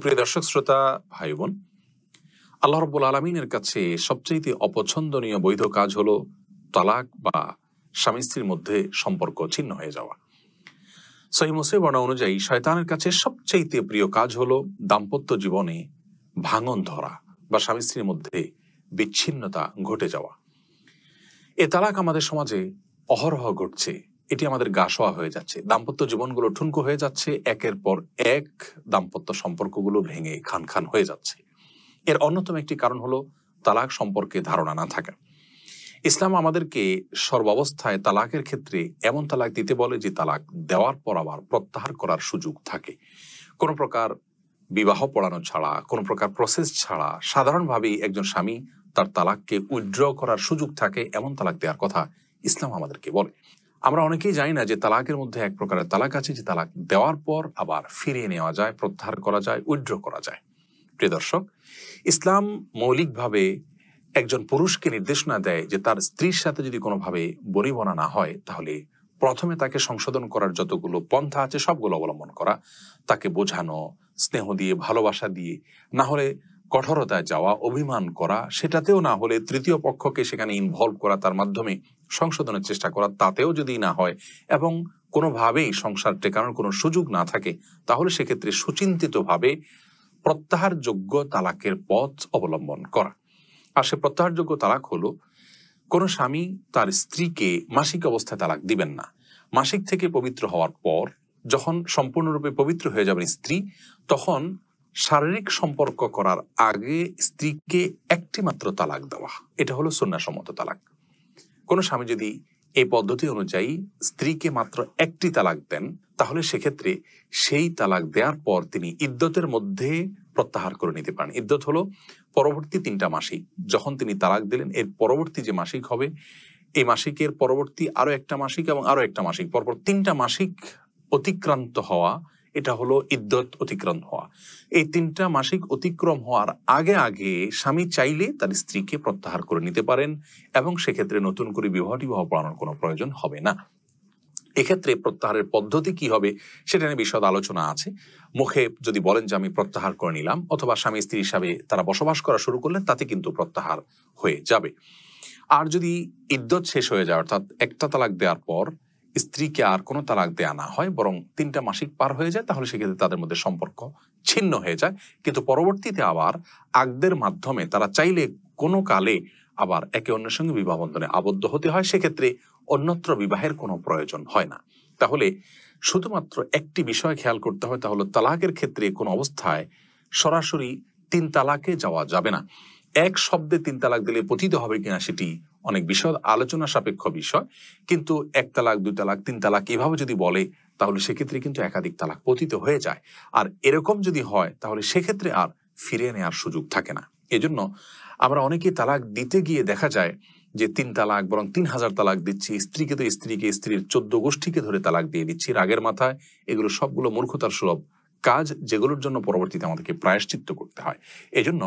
প্রিয় দর্শক শ্রোতা ভাই বোন আল্লাহ রব্বুল আলমিনের কাছে সবচেয়ে অপছন্দনীয় বৈধ কাজ হল তালাক বা স্বামী স্ত্রীর মধ্যে সম্পর্ক ছিন্ন হয়ে যাওয়া সহি মুসে বর্ণা অনুযায়ী শয়তানের কাছে সবচেয়ে প্রিয় কাজ হল দাম্পত্য জীবনে ভাঙন ধরা বা স্বামী স্ত্রীর মধ্যে বিচ্ছিন্নতা ঘটে যাওয়া এ তালাক আমাদের সমাজে অহরহ ঘটছে এটি আমাদের গা শোয়া হয়ে যাচ্ছে দাম্পত্য জীবনগুলো ঠুনকো হয়ে যাচ্ছে একের পর এক দাম্পত্য সম্পর্কগুলো ভেঙে খান খান হয়ে যাচ্ছে এর অন্যতম একটি কারণ হলো তালাক সম্পর্কে ধারণা না থাকা ইসলাম আমাদেরকে সর্বাবস্থায় তালাকের ক্ষেত্রে এমন তালাক দিতে বলে যে তালাক দেওয়ার পর আবার প্রত্যাহার করার সুযোগ থাকে কোনো প্রকার বিবাহ পড়ানো ছাড়া কোনো প্রকার প্রসেস ছাড়া সাধারণভাবেই একজন স্বামী তার তালাককে উইথড্র করার সুযোগ থাকে এমন তালাক দেওয়ার কথা ইসলাম আমাদেরকে বলে আমরা অনেকেই জানি না যে তালাকের মধ্যে এক প্রকারের তালাক আছে যে তালাক দেওয়ার পর আবার ফিরিয়ে নেওয়া যায় প্রত্যাহার করা যায় উইড্র করা যায় প্রিয় দর্শক ইসলাম মৌলিকভাবে একজন পুরুষকে নির্দেশনা দেয় যে তার স্ত্রীর সাথে যদি কোনোভাবে বনিবনা না হয় তাহলে প্রথমে তাকে সংশোধন করার যতগুলো পন্থা আছে সবগুলো অবলম্বন করা তাকে বোঝানো স্নেহ দিয়ে ভালোবাসা দিয়ে না হলে কঠোরতায় যাওয়া অভিমান করা সেটাতেও না হলে তৃতীয় পক্ষকে সেখানে ইনভলভ করা তার মাধ্যমে সংশোধনের চেষ্টা করা তাতেও যদি না হয় এবং কোনোভাবেই সংসার টেকানোর কোনো সুযোগ না থাকে তাহলে সেক্ষেত্রে সুচিন্তিতভাবে প্রত্যাহারযোগ্য তালাকের পথ অবলম্বন করা আর সে প্রত্যাহারযোগ্য তালাক হলো কোনো স্বামী তার স্ত্রীকে মাসিক অবস্থায় তালাক দিবেন না মাসিক থেকে পবিত্র হওয়ার পর যখন সম্পূর্ণরূপে পবিত্র হয়ে যাবেন স্ত্রী তখন শারীরিক সম্পর্ক করার আগে স্ত্রীকে একটি মাত্র তালাক দেওয়া এটা হলো সন্ন্যাসম্মত তালাক কোন স্বামী যদি এই পদ্ধতি অনুযায়ী স্ত্রীকে মাত্র একটি তালাক দেন তাহলে সেক্ষেত্রে সেই তালাক দেওয়ার পর তিনি ইদ্যতের মধ্যে প্রত্যাহার করে নিতে পারেন ইদ্যত হলো পরবর্তী তিনটা মাসিক যখন তিনি তালাক দিলেন এর পরবর্তী যে মাসিক হবে এই মাসিকের পরবর্তী আরো একটা মাসিক এবং আরো একটা মাসিক পরপর তিনটা মাসিক অতিক্রান্ত হওয়া এটা হলো ইদ্যত অতিক্রম হওয়া এই তিনটা মাসিক অতিক্রম হওয়ার আগে আগে স্বামী চাইলে তার স্ত্রীকে প্রত্যাহার করে নিতে পারেন এবং সেক্ষেত্রে নতুন করে বিবাহ বিবাহ পড়ানোর কোনো প্রয়োজন হবে না এক্ষেত্রে প্রত্যাহারের পদ্ধতি কি হবে সেটা নিয়ে বিশদ আলোচনা আছে মুখে যদি বলেন যে আমি প্রত্যাহার করে নিলাম অথবা স্বামী স্ত্রী হিসাবে তারা বসবাস করা শুরু করলেন তাতে কিন্তু প্রত্যাহার হয়ে যাবে আর যদি ইদ্যত শেষ হয়ে যায় অর্থাৎ একটা তালাক দেওয়ার পর স্ত্রীকে আর কোনো তালাক দেয়া না হয় বরং তিনটা মাসিক পার হয়ে যায় তাহলে সেক্ষেত্রে তাদের মধ্যে সম্পর্ক ছিন্ন হয়ে যায় কিন্তু পরবর্তীতে আবার আগদের মাধ্যমে তারা চাইলে কোনো কালে আবার একে অন্যের সঙ্গে বিবাহ বন্ধনে আবদ্ধ হতে হয় সেক্ষেত্রে অন্যত্র বিবাহের কোনো প্রয়োজন হয় না তাহলে শুধুমাত্র একটি বিষয় খেয়াল করতে হয় তাহলে তালাকের ক্ষেত্রে কোনো অবস্থায় সরাসরি তিন তালাকে যাওয়া যাবে না এক শব্দে তিন তালাক দিলে পতিত হবে কিনা সেটি অনেক বিষয় আলোচনা সাপেক্ষ বিষয় কিন্তু এক তালাক দুই তালাক তিন তালাক এভাবে যদি বলে তাহলে সেক্ষেত্রে কিন্তু একাধিক তালাক পতিত হয়ে যায় আর এরকম যদি হয় তাহলে সেক্ষেত্রে আর ফিরে নেওয়ার সুযোগ থাকে না এজন্য আমরা অনেকে তালাক দিতে গিয়ে দেখা যায় যে তিন তালাক বরং তিন হাজার তালাক দিচ্ছি স্ত্রীকে তো স্ত্রীকে স্ত্রীর চোদ্দ গোষ্ঠীকে ধরে তালাক দিয়ে দিচ্ছি রাগের মাথায় এগুলো সবগুলো মূর্খতার সুলভ কাজ যেগুলোর জন্য পরবর্তীতে আমাদেরকে প্রায়শ্চিত্ত করতে হয় এজন্য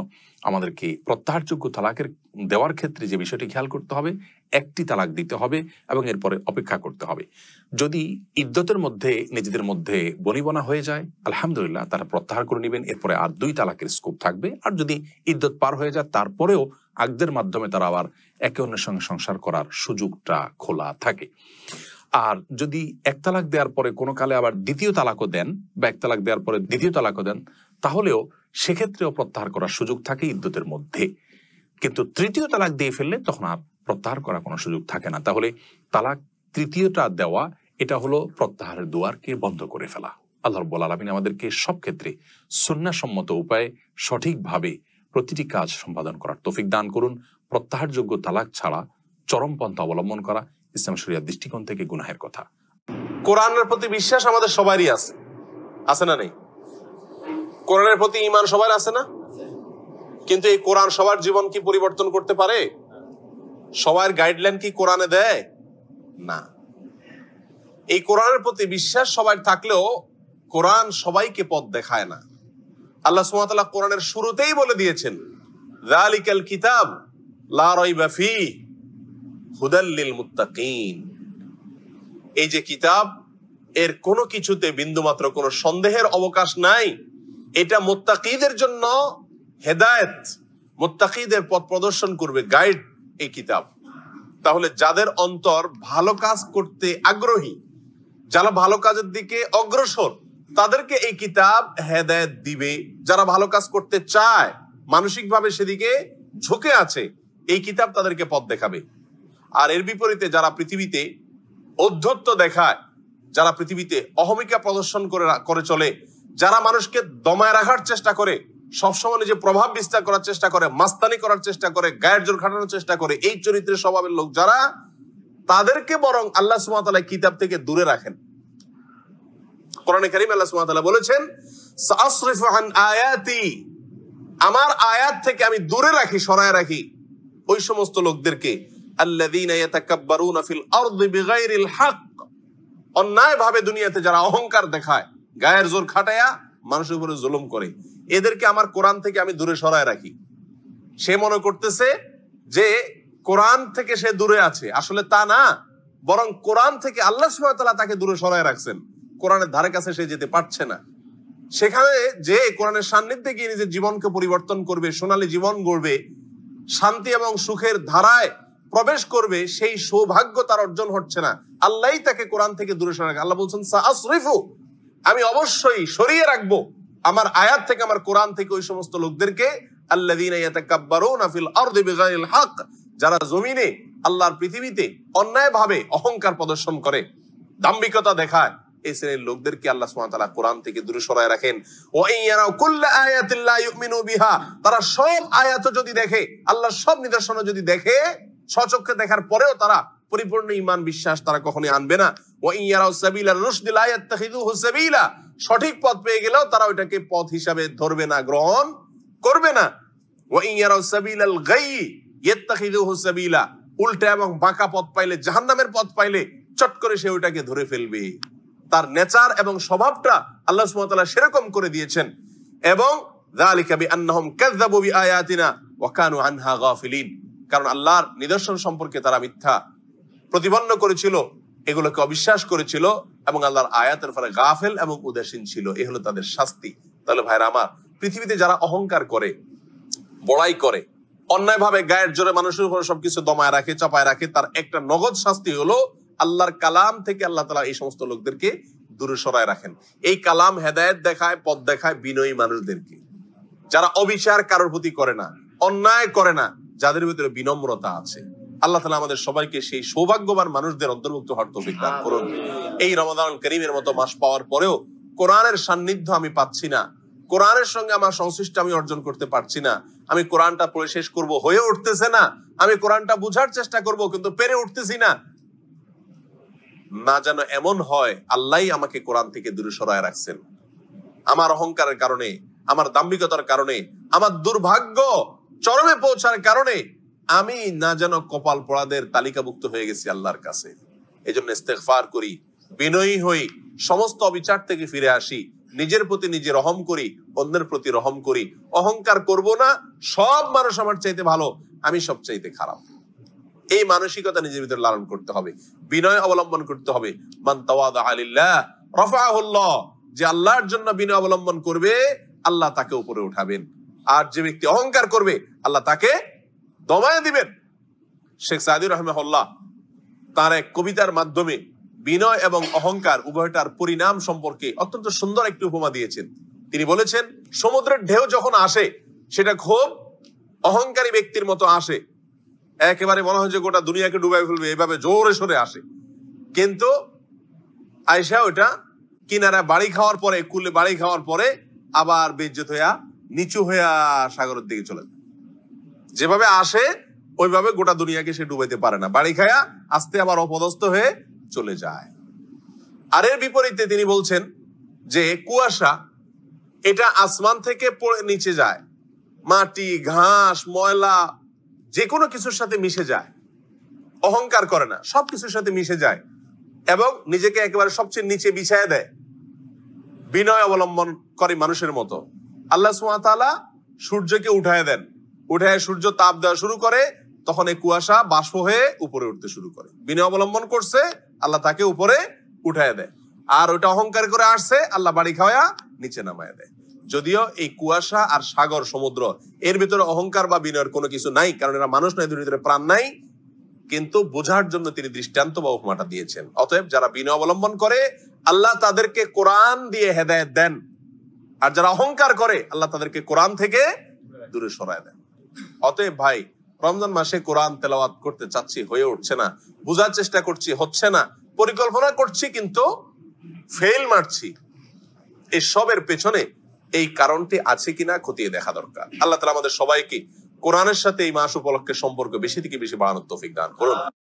আমাদেরকে প্রত্যাহারযোগ্য তালাকের দেওয়ার ক্ষেত্রে যে বিষয়টি খেয়াল করতে হবে একটি তালাক দিতে হবে এবং এরপরে অপেক্ষা করতে হবে যদি ইদ্যতের মধ্যে নিজেদের মধ্যে বনিবনা হয়ে যায় আলহামদুলিল্লাহ তারা প্রত্যাহার করে নেবেন এরপরে আর দুই তালাকের স্কোপ থাকবে আর যদি ইদ্যত পার হয়ে যায় তারপরেও আগদের মাধ্যমে তারা আবার একে অন্যের সঙ্গে সংসার করার সুযোগটা খোলা থাকে আর যদি এক তালাক দেওয়ার পরে কোনো কালে আবার দ্বিতীয় তালাকও দেন বা এক তালাক দেওয়ার পরে দ্বিতীয় তালাকও দেন তাহলেও সেক্ষেত্রেও প্রত্যাহার করার সুযোগ থাকে ইদ্যুতের মধ্যে কিন্তু তৃতীয় তালাক দিয়ে ফেললে তখন আর প্রত্যাহার করার কোনো সুযোগ থাকে না তাহলে তালাক তৃতীয়টা দেওয়া এটা হলো প্রত্যাহারের দুয়ারকে বন্ধ করে ফেলা আল্লাহ রব্বুল আলমিন আমাদেরকে সব ক্ষেত্রে সন্ন্যাসম্মত উপায়ে সঠিকভাবে প্রতিটি কাজ সম্পাদন করার তৌফিক দান করুন প্রত্যাহারযোগ্য তালাক ছাড়া চরমপন্থা অবলম্বন করা ইসলাম শরিয়ার দৃষ্টিকোণ থেকে গুনাহের কথা কোরআনের প্রতি বিশ্বাস আমাদের সবারই আছে আছে না নেই কোরআনের প্রতি ইমান সবার আছে না কিন্তু এই কোরআন সবার জীবন কি পরিবর্তন করতে পারে সবার গাইডলাইন কি কোরআনে দেয় না এই কোরআনের প্রতি বিশ্বাস সবার থাকলেও কোরআন সবাইকে পথ দেখায় না আল্লাহ সুমাতাল্লাহ কোরআনের শুরুতেই বলে দিয়েছেন রালিকাল কিতাব লারই বাফি হুদাল্লিল মুত্তাকিন এই যে কিতাব এর কোনো কিছুতে বিন্দুমাত্র কোনো সন্দেহের অবকাশ নাই এটা মোত্তাকিদের জন্য হেদায়েত মোত্তাকিদের পথ প্রদর্শন করবে গাইড এই কিতাব তাহলে যাদের অন্তর ভালো কাজ করতে আগ্রহী যারা ভালো কাজের দিকে অগ্রসর তাদেরকে এই কিতাব হেদায়ত দিবে যারা ভালো কাজ করতে চায় মানসিকভাবে সেদিকে ঝুঁকে আছে এই কিতাব তাদেরকে পথ দেখাবে আর এর বিপরীতে যারা পৃথিবীতে অধ্যত্ব দেখায় যারা পৃথিবীতে অহমিকা প্রদর্শন করে করে চলে যারা মানুষকে দমায় রাখার চেষ্টা করে সবসময় নিজে প্রভাব বিস্তার করার চেষ্টা করে মাস্তানি করার চেষ্টা করে গায়ের জোর খাটানোর চেষ্টা করে এই চরিত্রের স্বভাবের লোক যারা তাদেরকে বরং আল্লাহ সুমাতালা কিতাব থেকে দূরে রাখেন কোরআনে করিম আল্লাহ সুমাতালা বলেছেন আয়াতি আমার আয়াত থেকে আমি দূরে রাখি সরায় রাখি ওই সমস্ত লোকদেরকে অন্যায় অন্যায়ভাবে দুনিয়াতে যারা অহংকার দেখায় গায়ের জোর খাটায়া মানুষের উপরে জুলুম করে এদেরকে আমার কোরআন থেকে আমি দূরে সরায় রাখি সে মনে করতেছে যে কোরআন থেকে সে দূরে আছে আসলে তা না বরং কোরআন থেকে আল্লাহ সুবাহতালা তাকে দূরে সরায় রাখছেন কোরআনের ধারে কাছে সে যেতে পারছে না সেখানে যে কোরআনের সান্নিধ্যে গিয়ে নিজের জীবনকে পরিবর্তন করবে সোনালী জীবন গড়বে শান্তি এবং সুখের ধারায় প্রবেশ করবে সেই সৌভাগ্য তার অর্জন হচ্ছে না আল্লাহ তাকে কোরআন থেকে দূরে সরে আল্লাহ বলছেন আমি অবশ্যই সরিয়ে রাখবো আমার আয়াত থেকে আমার কোরআন থেকে ওই সমস্ত লোকদেরকে হক যারা জমিনে আল্লাহর পৃথিবীতে অন্যায়ভাবে অহংকার প্রদর্শন করে দেখায় এই শ্রেণীর লোকদেরকে আল্লাহ সুবহানাহু কোরআন থেকে দূরে সরায় রাখেন তারা সব আয়াত যদি দেখে আল্লাহ সব নিদর্শন যদি দেখে স্বচক্ষে দেখার পরেও তারা পরিপূর্ণ ইমান বিশ্বাস তারা কখনই আনবে না ও ইয়ারাও সাবিলা রুশদিল সাবিলা সঠিক পথ পেয়ে গেলেও তারা ওইটাকে পথ হিসাবে ধরবে না গ্রহণ করবে না ও ইয়ারাও সাবিলাল গাই উল্টা এবং বাঁকা পথ পাইলে জাহান্নামের পথ পাইলে চট করে সে ওইটাকে ধরে ফেলবে তার নেচার এবং স্বভাবটা আল্লাহ সেরকম করে দিয়েছেন এবং বিআয়াতিনা ওয়া কানু আনহা গাফিলিন কারণ আল্লাহর নিদর্শন সম্পর্কে তারা মিথ্যা প্রতিপন্ন করেছিল এগুলোকে অবিশ্বাস করেছিল এবং আল্লাহর আয়াতের ফলে গাফেল এবং উদাসীন ছিল এ হলো তাদের শাস্তি তাহলে ভাইরা আমার পৃথিবীতে যারা অহংকার করে বড়াই করে অন্যায় ভাবে গায়ের জোরে মানুষের উপর সবকিছু দমায় রাখে চাপায় রাখে তার একটা নগদ শাস্তি হলো আল্লাহর কালাম থেকে আল্লাহ তালা এই সমস্ত লোকদেরকে দূরে সরায় রাখেন এই কালাম হেদায়ত দেখায় পদ দেখায় বিনয়ী মানুষদেরকে যারা অবিচার কারোর প্রতি করে না অন্যায় করে না যাদের ভিতরে বিনম্রতা আছে আল্লাহ তালা আমাদের সবাইকে সেই সৌভাগ্যবান মানুষদের অন্তর্ভুক্ত হওয়ার তৌফিক দান করুন এই রমাদান করিমের মতো মাস পাওয়ার পরেও কোরআনের সান্নিধ্য আমি পাচ্ছি না কোরআনের সঙ্গে আমার সংশ্লিষ্ট আমি অর্জন করতে পারছি না আমি কোরআনটা পড়ে শেষ করব হয়ে উঠতেছে না আমি কোরআনটা বুঝার চেষ্টা করব কিন্তু পেরে উঠতেছি না না যেন এমন হয় আল্লাহ আমাকে কোরআন থেকে দূরে সরায় রাখছেন আমার অহংকারের কারণে আমার দাম্ভিকতার কারণে আমার দুর্ভাগ্য চরমে পৌঁছার কারণে আমি না যেন কপাল পড়াদের তালিকাভুক্ত হয়ে গেছি আল্লাহর কাছে এই জন্য ইস্তেকফার করি বিনয়ী হই সমস্ত অবিচার থেকে ফিরে আসি নিজের প্রতি নিজে রহম করি অন্যের প্রতি রহম করি অহংকার করব না সব মানুষ আমার চাইতে ভালো আমি সব চাইতে খারাপ এই মানসিকতা নিজের ভিতরে লালন করতে হবে বিনয় অবলম্বন করতে হবে যে আল্লাহর জন্য বিনয় অবলম্বন করবে আল্লাহ তাকে উপরে উঠাবেন আর যে ব্যক্তি অহংকার করবে আল্লাহ তাকে দমায় দিবেন শেখ সাদি রহমাহুল্লাহ তার এক কবিতার মাধ্যমে বিনয় এবং অহংকার উভয়টার পরিণাম সম্পর্কে অত্যন্ত সুন্দর একটি উপমা দিয়েছেন তিনি বলেছেন সমুদ্রের ঢেউ যখন আসে সেটা খুব অহংকারী ব্যক্তির মতো আসে একেবারে মনে হয় যে গোটা দুনিয়াকে ডুবাই ফেলবে এভাবে জোরে সরে আসে কিন্তু আয়সা ওটা কিনারা বাড়ি খাওয়ার পরে কুলে বাড়ি খাওয়ার পরে আবার বেজ্জত হইয়া নিচু হয়ে সাগরের দিকে চলে যায় যেভাবে আসে ওইভাবে গোটা দুনিয়াকে সে ডুবাইতে পারে না বাড়ি খায়া আস্তে আবার অপদস্থ হয়ে চলে যায় আর এর বিপরীতে তিনি বলছেন যে কুয়াশা এটা আসমান থেকে পড়ে নিচে যায় মাটি ঘাস ময়লা যে কোনো কিছুর সাথে মিশে যায় অহংকার করে না সব কিছুর সাথে মিশে যায় এবং নিজেকে একেবারে সবচেয়ে নিচে বিছায় দেয় বিনয় অবলম্বন করে মানুষের মতো আল্লাহ সুহাতালা সূর্যকে উঠায় দেন উঠায় সূর্য তাপ দেওয়া শুরু করে তখন এই কুয়াশা বাষ্প হয়ে উপরে উঠতে শুরু করে বিনে অবলম্বন করছে আল্লাহ তাকে উপরে উঠায় দেয় আর ওটা অহংকার করে আসছে আল্লাহ বাড়ি খাওয়া নিচে নামায় দেয় যদিও এই কুয়াশা আর সাগর সমুদ্র এর ভিতরে অহংকার বা বিনয়ের কোনো কিছু নাই কারণ এরা মানুষ নাই ভিতরে প্রাণ নাই কিন্তু বোঝার জন্য তিনি দৃষ্টান্ত বা উপমাটা দিয়েছেন অতএব যারা বিনয় অবলম্বন করে আল্লাহ তাদেরকে কোরআন দিয়ে হেদায়ত দেন আর যারা অহংকার করে আল্লাহ তাদেরকে কোরআন থেকে দূরে সরায় দেন অতএব ভাই রমজান মাসে কোরআন তেলাওয়াত করতে চাচ্ছি হয়ে উঠছে না বোঝার চেষ্টা করছি হচ্ছে না পরিকল্পনা করছি কিন্তু ফেল মারছি এসবের পেছনে এই কারণটি আছে কিনা খতিয়ে দেখা দরকার আল্লাহ তালা আমাদের সবাইকে কোরআনের সাথে এই মাস উপলক্ষে সম্পর্ক বেশি থেকে বেশি বাড়ানোর তৌফিক দান করুন